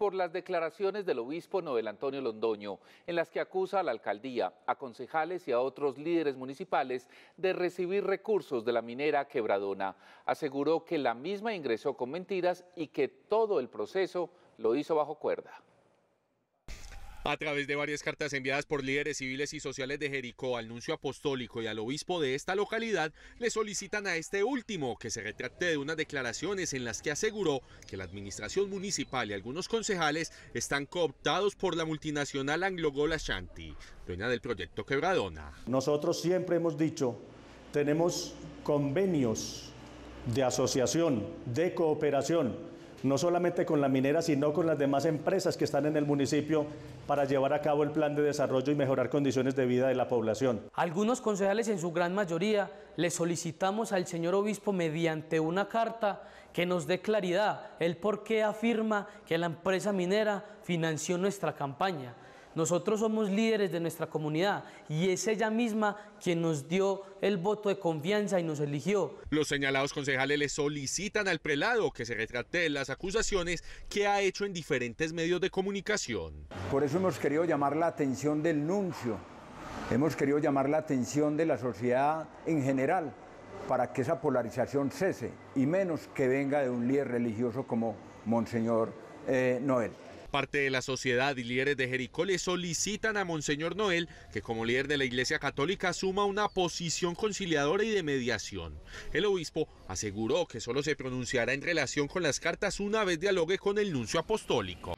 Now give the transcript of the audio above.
por las declaraciones del obispo Noel Antonio Londoño, en las que acusa a la alcaldía, a concejales y a otros líderes municipales de recibir recursos de la minera Quebradona. Aseguró que la misma ingresó con mentiras y que todo el proceso lo hizo bajo cuerda. A través de varias cartas enviadas por líderes civiles y sociales de Jericó al nuncio apostólico y al obispo de esta localidad, le solicitan a este último que se retracte de unas declaraciones en las que aseguró que la administración municipal y algunos concejales están cooptados por la multinacional Anglo-Gola dueña del proyecto Quebradona. Nosotros siempre hemos dicho, tenemos convenios de asociación, de cooperación no solamente con la minera, sino con las demás empresas que están en el municipio para llevar a cabo el plan de desarrollo y mejorar condiciones de vida de la población. Algunos concejales, en su gran mayoría, le solicitamos al señor obispo mediante una carta que nos dé claridad el por qué afirma que la empresa minera financió nuestra campaña. Nosotros somos líderes de nuestra comunidad y es ella misma quien nos dio el voto de confianza y nos eligió. Los señalados concejales le solicitan al prelado que se retrate de las acusaciones que ha hecho en diferentes medios de comunicación. Por eso hemos querido llamar la atención del nuncio, hemos querido llamar la atención de la sociedad en general para que esa polarización cese y menos que venga de un líder religioso como Monseñor eh, Noel. Parte de la sociedad y líderes de Jericó le solicitan a Monseñor Noel que como líder de la Iglesia Católica asuma una posición conciliadora y de mediación. El obispo aseguró que solo se pronunciará en relación con las cartas una vez dialogue con el nuncio apostólico.